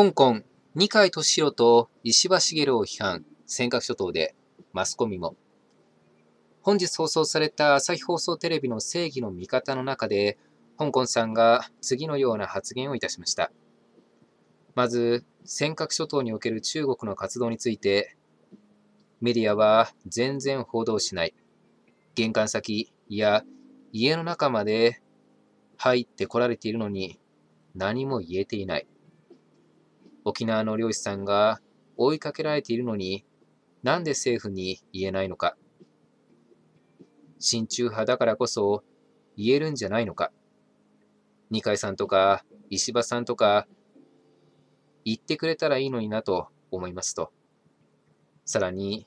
香港、二階俊夫と石破茂を批判、尖閣諸島で、マスコミも。本日放送された朝日放送テレビの正義の味方の中で、香港さんが次のような発言をいたしました。まず、尖閣諸島における中国の活動について、メディアは全然報道しない。玄関先や家の中まで入ってこられているのに何も言えていない。沖縄の漁師さんが追いかけられているのに、なんで政府に言えないのか。親中派だからこそ言えるんじゃないのか。二階さんとか石破さんとか言ってくれたらいいのになと思いますと。さらに、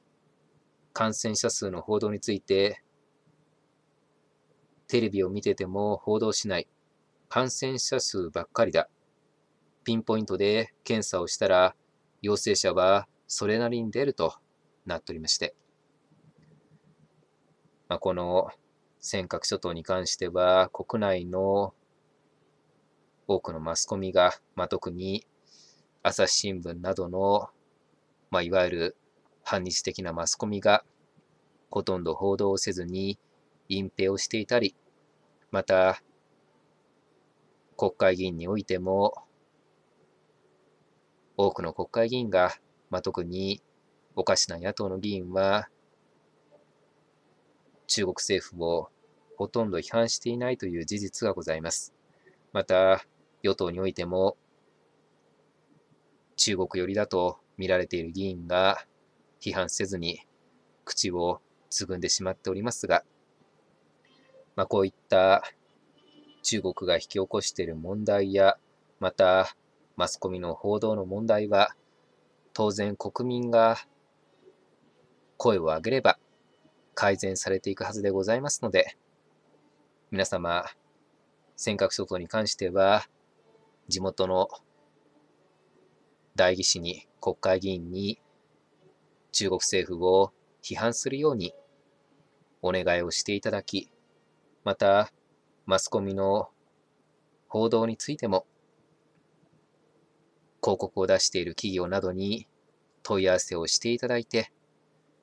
感染者数の報道について、テレビを見てても報道しない。感染者数ばっかりだ。ピンポイントで検査をしたら、陽性者はそれなりに出るとなっておりまして、まあ、この尖閣諸島に関しては、国内の多くのマスコミが、まあ、特に朝日新聞などの、まあ、いわゆる反日的なマスコミが、ほとんど報道をせずに隠蔽をしていたり、また、国会議員においても、多くの国会議員が、まあ、特におかしな野党の議員は、中国政府をほとんど批判していないという事実がございます。また、与党においても、中国寄りだと見られている議員が批判せずに口をつぐんでしまっておりますが、まあ、こういった中国が引き起こしている問題や、またマスコミの報道の問題は、当然国民が声を上げれば改善されていくはずでございますので、皆様、尖閣諸島に関しては、地元の代議士に国会議員に中国政府を批判するようにお願いをしていただき、またマスコミの報道についても広告を出している企業などに問い合わせをしていただいて、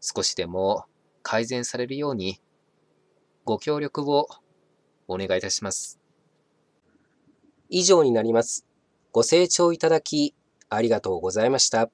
少しでも改善されるようにご協力をお願いいたします。以上になります。ご清聴いただきありがとうございました。